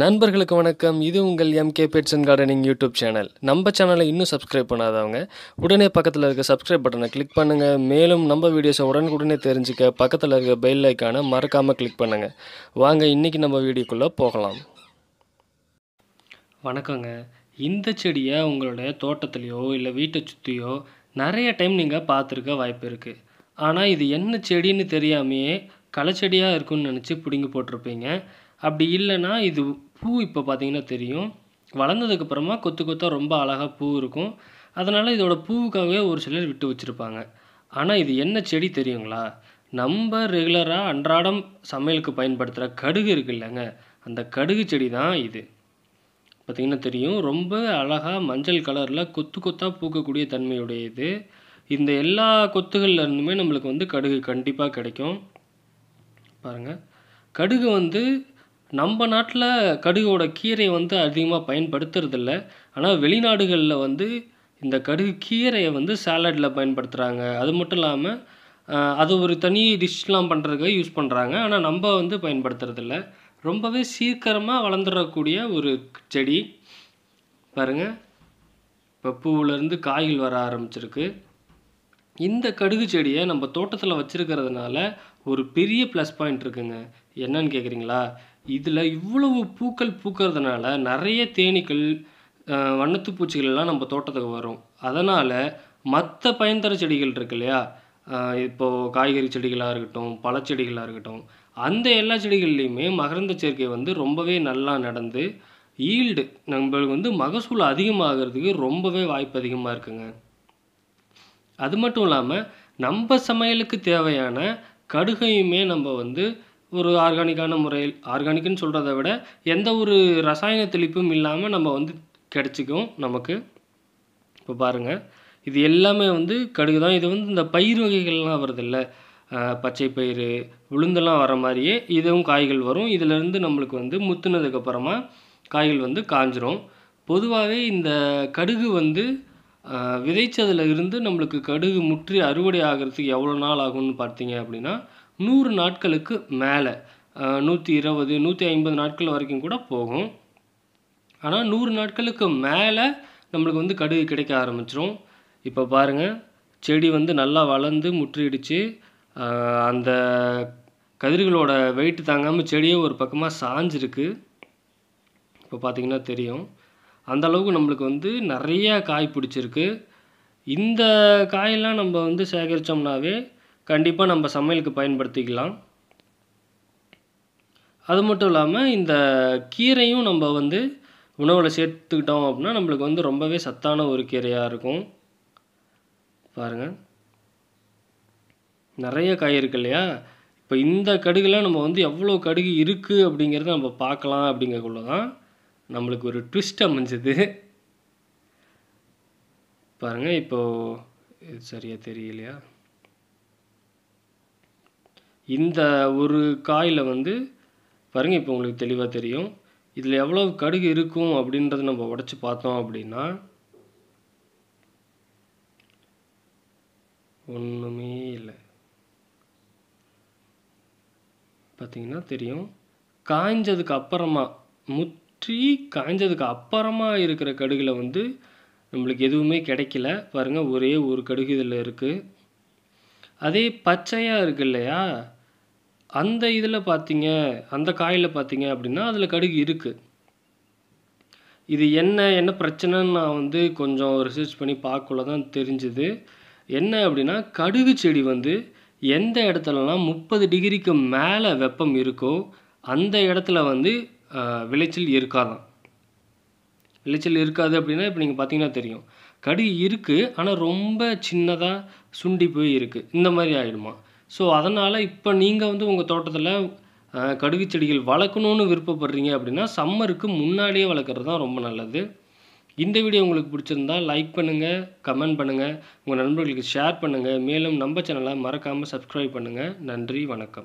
நண்பர்களுக்கு வணக்கம் இது உங்கள் M K pets and gardening YouTube channel நம்ம சேனலை இன்னும் சப்ஸ்கிரைப் பண்ணாதவங்க உடனே பக்கத்தில் இருக்க சப்ஸ்கிரைப் பட்டனை கிளிக் பண்ணுங்கள் மேலும் நம்ம வீடியோஸை உடனுக்குடனே தெரிஞ்சுக்க பக்கத்தில் இருக்க பெல் ஐக்கானை மறக்காமல் கிளிக் பண்ணுங்கள் வாங்க இன்றைக்கி நம்ம வீடியோக்குள்ளே போகலாம் வணக்கங்க இந்த செடியை உங்களுடைய தோட்டத்துலேயோ இல்லை வீட்டை சுற்றியோ நிறைய டைம் நீங்கள் பார்த்துருக்க வாய்ப்பு இருக்குது ஆனால் இது என்ன செடின்னு தெரியாமையே களைச்செடியாக இருக்குன்னு நினச்சி பிடுங்கி போட்டிருப்பீங்க அப்படி இல்லைன்னா இது பூ இப்போ பார்த்தீங்கன்னா தெரியும் வளர்ந்ததுக்கப்புறமா கொத்து கொத்தாக ரொம்ப அழகாக பூ இருக்கும் அதனால் இதோட பூவுக்காகவே ஒரு சிலர் விட்டு வச்சுருப்பாங்க ஆனால் இது என்ன செடி தெரியுங்களா நம்ம ரெகுலராக அன்றாடம் சமையலுக்கு பயன்படுத்துகிற கடுகு இருக்கு இல்லைங்க அந்த கடுகு செடி தான் இது பார்த்திங்கன்னா தெரியும் ரொம்ப அழகாக மஞ்சள் கலரில் கொத்து கொத்தாக பூக்கக்கூடிய தன்மையுடைய இது இந்த எல்லா கொத்துகள்லேருந்துமே நம்மளுக்கு வந்து கடுகு கண்டிப்பாக கிடைக்கும் பாருங்கள் கடுகு வந்து நம்ம நாட்டில் கடுகோட கீரையை வந்து அதிகமாக பயன்படுத்துறதில்ல ஆனால் வெளிநாடுகளில் வந்து இந்த கடுகு கீரையை வந்து சாலடில் பயன்படுத்துகிறாங்க அது மட்டும் இல்லாமல் அது ஒரு தனி டிஷ்லாம் பண்ணுறதுக்காக யூஸ் பண்ணுறாங்க ஆனால் நம்ம வந்து பயன்படுத்துறதில்ல ரொம்பவே சீக்கிரமாக வளர்ந்துடக்கூடிய ஒரு செடி பாருங்கள் இப்போ பூவிலேருந்து காய்கள் வர ஆரம்பிச்சிருக்கு இந்த கடுகு செடியை நம்ம தோட்டத்தில் வச்சுருக்கிறதுனால ஒரு பெரிய ப்ளஸ் பாயிண்ட் இருக்குங்க என்னன்னு கேட்குறீங்களா இதில் இவ்வளவு பூக்கள் பூக்கிறதுனால நிறைய தேனீக்கள் வண்ணத்து பூச்சிகள்லாம் நம்ம தோட்டத்துக்கு வரும் அதனால் மற்ற பயன்தர செடிகள் இருக்கு இல்லையா இப்போது காய்கறி செடிகளாக இருக்கட்டும் பழச்செடிகளாக இருக்கட்டும் அந்த எல்லா செடிகள்லேயுமே மகரந்த சேர்க்கை வந்து ரொம்பவே நல்லா நடந்து ஈல்டு நம்மளுக்கு வந்து மகசூல் அதிகமாகிறதுக்கு ரொம்பவே வாய்ப்பு அதிகமாக இருக்குங்க அது மட்டும் இல்லாமல் நம்ம சமையலுக்கு தேவையான கடுகையுமே நம்ம வந்து ஒரு ஆர்கானிக்கான முறையில் ஆர்கானிக்குன்னு சொல்கிறத விட எந்த ஒரு ரசாயன தெளிப்பும் இல்லாமல் நம்ம வந்து கிடச்சிக்கும் நமக்கு இப்போ பாருங்கள் இது எல்லாமே வந்து கடுகு தான் இது வந்து இந்த பயிர் வகைகள்லாம் வருதில்ல பச்சை பயிர் உளுந்தெல்லாம் வர மாதிரியே இதுவும் காய்கள் வரும் இதிலேருந்து நம்மளுக்கு வந்து முத்துனதுக்கப்புறமா காய்கள் வந்து காஞ்சிரும் பொதுவாகவே இந்த கடுகு வந்து விதைச்சதில் இருந்து நம்மளுக்கு கடுகு முற்றி அறுவடை ஆகிறதுக்கு எவ்வளோ நாள் ஆகும்னு பார்த்தீங்க அப்படின்னா நூறு நாட்களுக்கு மேலே நூற்றி இருபது நூற்றி ஐம்பது நாட்கள் வரைக்கும் கூட போகும் ஆனால் நூறு நாட்களுக்கு மேலே நம்மளுக்கு வந்து கடுகு கிடைக்க ஆரம்பிச்சிடும் இப்போ பாருங்கள் செடி வந்து நல்லா வளர்ந்து முற்றிடுச்சு அந்த கதிர்களோட வெயிட் தாங்காமல் செடியே ஒரு பக்கமாக சாஞ்சிருக்கு இப்போ பார்த்தீங்கன்னா தெரியும் அந்தளவுக்கு நம்மளுக்கு வந்து நிறைய காய் பிடிச்சிருக்கு இந்த காயெல்லாம் நம்ம வந்து சேகரித்தோம்னாவே கண்டிப்பாக நம்ம சமையலுக்கு பயன்படுத்திக்கலாம் அது மட்டும் இல்லாமல் இந்த கீரையும் நம்ம வந்து உணவில் சேர்த்துக்கிட்டோம் அப்படின்னா நம்மளுக்கு வந்து ரொம்பவே சத்தான ஒரு கீரையாக இருக்கும் பாருங்கள் நிறைய காய் இருக்கு இல்லையா இப்போ இந்த கடுகுலாம் நம்ம வந்து எவ்வளோ கடுகு இருக்குது அப்படிங்கிறத நம்ம பார்க்கலாம் அப்படிங்கக்குள்ள தான் நம்மளுக்கு ஒரு ட்விஸ்ட் அமைஞ்சது பாருங்க இப்போது சரியாக தெரியலையா இந்த ஒரு காயில் வந்து பாருங்கள் இப்போ உங்களுக்கு தெளிவாக தெரியும் இதில் எவ்வளோ கடுகு இருக்கும் அப்படின்றத நம்ம உடச்சி பார்த்தோம் அப்படின்னா ஒன்றுமே இல்லை பார்த்திங்கன்னா தெரியும் காய்ஞ்சதுக்கு அப்புறமா முத் ட்ரீ காய்ஞ்சதுக்கு அப்புறமா இருக்கிற கடுகில் வந்து நம்மளுக்கு எதுவுமே கிடைக்கல பாருங்கள் ஒரே ஒரு கடுகு இதில் இருக்குது அதே பச்சையாக இருக்கு இல்லையா அந்த இதில் பார்த்தீங்க அந்த காயில் பார்த்தீங்க அப்படின்னா அதில் கடுகு இருக்குது இது என்ன என்ன பிரச்சனைன்னு நான் வந்து கொஞ்சம் ரிசர்ச் பண்ணி பார்க்கல தான் தெரிஞ்சுது என்ன அப்படின்னா கடுகு செடி வந்து எந்த இடத்துலலாம் முப்பது டிகிரிக்கு மேலே வெப்பம் இருக்கோ அந்த இடத்துல வந்து விளைச்சல் இருக்காதான் விளைச்சல் இருக்காது அப்படின்னா இப்போ நீங்கள் பார்த்தீங்கன்னா தெரியும் கடி இருக்குது ஆனால் ரொம்ப சின்னதாக சுண்டி போய் இருக்குது இந்த மாதிரி ஆகிடுமா ஸோ அதனால் இப்போ நீங்கள் வந்து உங்கள் தோட்டத்தில் கடுகு செடிகள் வளர்க்கணுன்னு விருப்பப்படுறீங்க அப்படின்னா சம்மருக்கு முன்னாடியே வளர்க்குறது தான் ரொம்ப நல்லது இந்த வீடியோ உங்களுக்கு பிடிச்சிருந்தா லைக் பண்ணுங்கள் கமெண்ட் பண்ணுங்கள் உங்கள் நண்பர்களுக்கு ஷேர் பண்ணுங்கள் மேலும் நம்ம சேனலை மறக்காமல் சப்ஸ்கிரைப் பண்ணுங்கள் நன்றி வணக்கம்